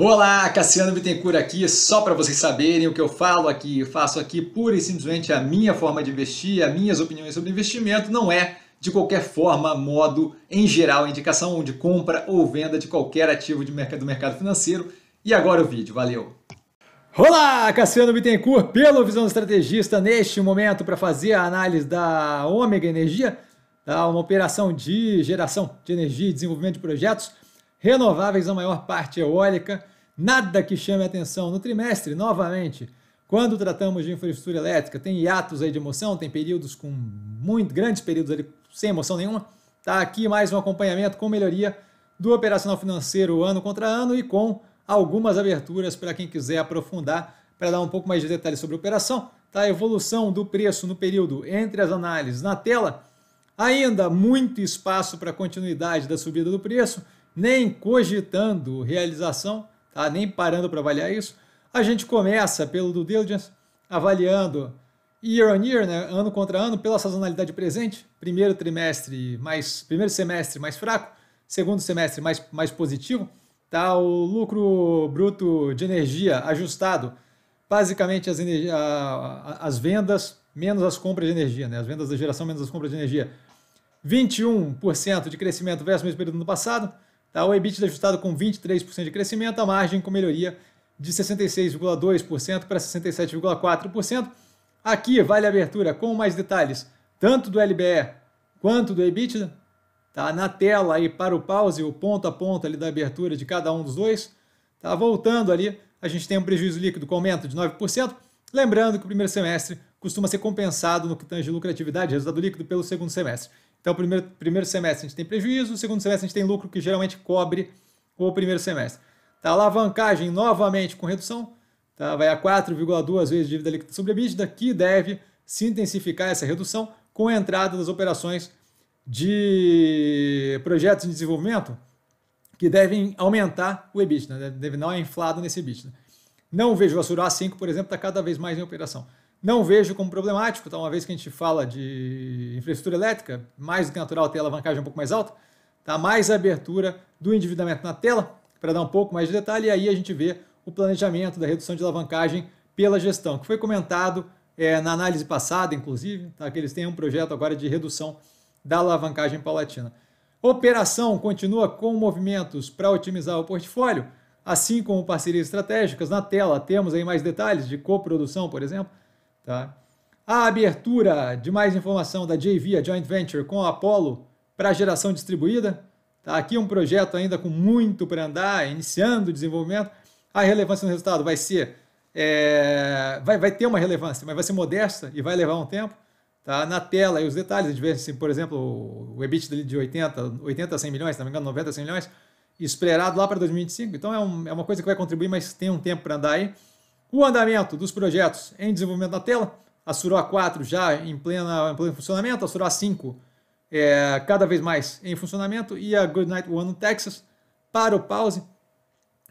Olá, Cassiano Bittencourt aqui, só para vocês saberem o que eu falo aqui, eu faço aqui pura e simplesmente a minha forma de investir, as minhas opiniões sobre investimento, não é de qualquer forma, modo, em geral, indicação de compra ou venda de qualquer ativo de mercado, do mercado financeiro. E agora o vídeo, valeu! Olá, Cassiano Bittencourt, pelo Visão do Estrategista, neste momento para fazer a análise da Ômega Energia, tá? uma operação de geração de energia e desenvolvimento de projetos renováveis a maior parte eólica, nada que chame atenção no trimestre, novamente. Quando tratamos de infraestrutura elétrica, tem hiatos aí de emoção, tem períodos com muito grandes períodos ali sem emoção nenhuma. Tá aqui mais um acompanhamento com melhoria do operacional financeiro ano contra ano e com algumas aberturas para quem quiser aprofundar para dar um pouco mais de detalhes sobre a operação. Tá a evolução do preço no período entre as análises na tela. Ainda muito espaço para continuidade da subida do preço nem cogitando realização, tá? nem parando para avaliar isso. A gente começa pelo due diligence, avaliando year on year, né? ano contra ano, pela sazonalidade presente, primeiro trimestre mais, primeiro semestre mais fraco, segundo semestre mais, mais positivo, tá? O lucro bruto de energia ajustado, basicamente as, energia, as vendas menos as compras de energia, né? As vendas da geração menos as compras de energia. 21% de crescimento versus o mesmo período do ano passado. Tá? O EBITDA ajustado com 23% de crescimento, a margem com melhoria de 66,2% para 67,4%. Aqui vale a abertura com mais detalhes, tanto do LBE quanto do EBITDA. Tá? Na tela aí para o pause, o ponto a ponto ali da abertura de cada um dos dois. Tá? Voltando ali, a gente tem um prejuízo líquido com aumento de 9%. Lembrando que o primeiro semestre costuma ser compensado no que tange lucratividade, resultado líquido, pelo segundo semestre. Então, primeiro, primeiro semestre a gente tem prejuízo, segundo semestre a gente tem lucro que geralmente cobre o primeiro semestre. Tá, alavancagem novamente com redução, tá, vai a 4,2 vezes dívida líquida sobre EBITDA, que deve se intensificar essa redução com a entrada das operações de projetos de desenvolvimento que devem aumentar o EBITDA, né, deve não inflado nesse EBITDA. Não vejo a Surá 5, por exemplo, está cada vez mais em operação. Não vejo como problemático, tá? uma vez que a gente fala de infraestrutura elétrica, mais do que natural ter alavancagem um pouco mais alta, tá? mais abertura do endividamento na tela, para dar um pouco mais de detalhe, e aí a gente vê o planejamento da redução de alavancagem pela gestão, que foi comentado é, na análise passada, inclusive, tá? que eles têm um projeto agora de redução da alavancagem paulatina. Operação continua com movimentos para otimizar o portfólio, assim como parcerias estratégicas. Na tela temos aí mais detalhes de coprodução, por exemplo, Tá? A abertura de mais informação da JV, a Joint Venture, com a Apollo para geração distribuída. Tá? Aqui um projeto ainda com muito para andar, iniciando o desenvolvimento. A relevância no resultado vai ser. É, vai, vai ter uma relevância, mas vai ser modesta e vai levar um tempo. Tá? Na tela e os detalhes, a divergência, assim, por exemplo, o EBIT de 80, 80 a 100 milhões, se não me engano, 90 a 100 milhões, esperado lá para 2025. Então é, um, é uma coisa que vai contribuir, mas tem um tempo para andar aí. O andamento dos projetos em desenvolvimento na tela, a Suroa 4 já em, plena, em pleno funcionamento, a Suroa 5 é, cada vez mais em funcionamento e a Goodnight One no Texas para o pause.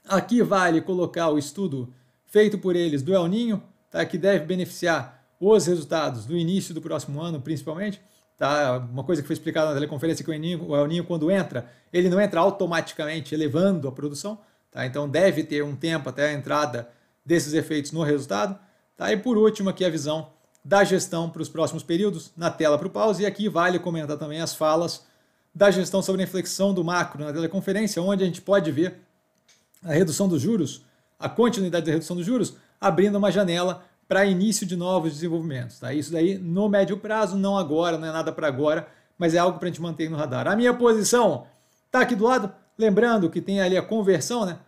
Aqui vale colocar o estudo feito por eles do El Ninho, tá, que deve beneficiar os resultados do início do próximo ano, principalmente. Tá? Uma coisa que foi explicada na teleconferência que o El, Ninho, o El Ninho, quando entra, ele não entra automaticamente elevando a produção, tá? então deve ter um tempo até a entrada desses efeitos no resultado. Tá? E por último, aqui a visão da gestão para os próximos períodos, na tela para o pause. E aqui vale comentar também as falas da gestão sobre a inflexão do macro na teleconferência, onde a gente pode ver a redução dos juros, a continuidade da redução dos juros, abrindo uma janela para início de novos desenvolvimentos. Tá? Isso daí no médio prazo, não agora, não é nada para agora, mas é algo para a gente manter no radar. A minha posição está aqui do lado, lembrando que tem ali a conversão, né?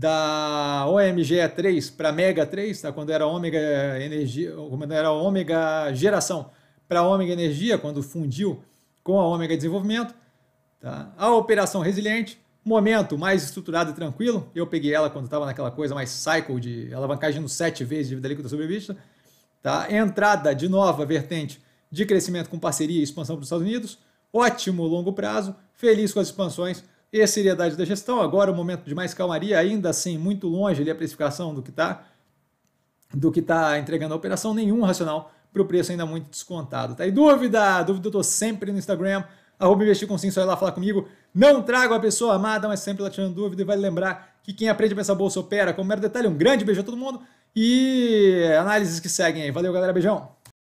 da OMG 3 para Mega 3, tá? quando era Ômega Energia, quando era Ômega Geração para Ômega Energia, quando fundiu com a Ômega Desenvolvimento. Tá? A operação resiliente, momento mais estruturado e tranquilo. Eu peguei ela quando estava naquela coisa mais cycle de alavancagem no 7 vezes dívida líquida sobrevista. Tá? Entrada de nova vertente de crescimento com parceria e expansão para os Estados Unidos. Ótimo longo prazo, feliz com as expansões e seriedade da gestão. Agora, é o momento de mais calmaria, ainda assim, muito longe ali a precificação do que está do que está entregando a operação, nenhum racional para o preço ainda muito descontado. Tá? E dúvida? Dúvida eu tô sempre no Instagram, arroba investir com sim, só ir lá falar comigo. Não trago a pessoa amada, mas sempre lá tirando dúvida. E vale lembrar que quem aprende a pensar bolsa opera. Como mero detalhe, um grande beijo a todo mundo e análises que seguem aí. Valeu, galera. Beijão!